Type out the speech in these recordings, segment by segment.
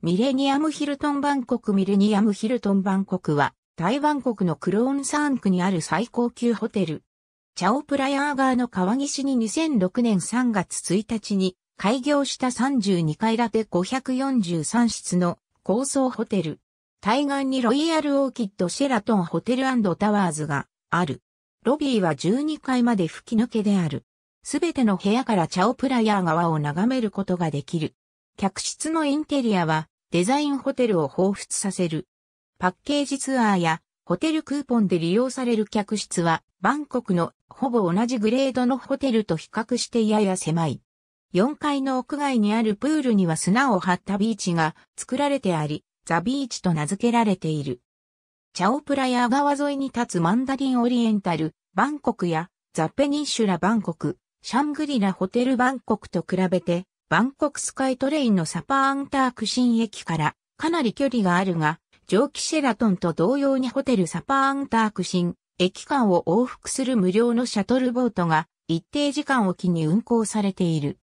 ミレニアムヒルトンバンコクミレニアムヒルトンバンコクは台湾国のクローンサン区にある最高級ホテル。チャオプラヤー川の川岸に2006年3月1日に開業した32階建て543室の高層ホテル。対岸にロイヤルオーキッドシェラトンホテルタワーズがある。ロビーは12階まで吹き抜けである。すべての部屋からチャオプラヤー川を眺めることができる。客室のインテリアはデザインホテルを彷彿させる。パッケージツアーやホテルクーポンで利用される客室はバンコクのほぼ同じグレードのホテルと比較してやや狭い。4階の屋外にあるプールには砂を張ったビーチが作られてあり、ザビーチと名付けられている。チャオプラヤ川沿いに立つマンダリンオリエンタル、バンコクやザ・ペニッシュラ・バンコク、シャングリラ・ホテル・バンコクと比べてバンコクスカイトレインのサパーアンタークシン駅からかなり距離があるが、蒸気シェラトンと同様にホテルサパーアンタークシン駅間を往復する無料のシャトルボートが一定時間を機に運行されている。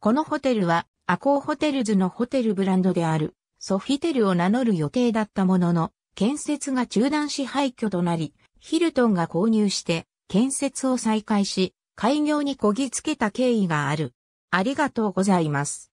このホテルはアコーホテルズのホテルブランドであるソフィテルを名乗る予定だったものの、建設が中断し廃墟となり、ヒルトンが購入して建設を再開し、開業にこぎつけた経緯がある。ありがとうございます。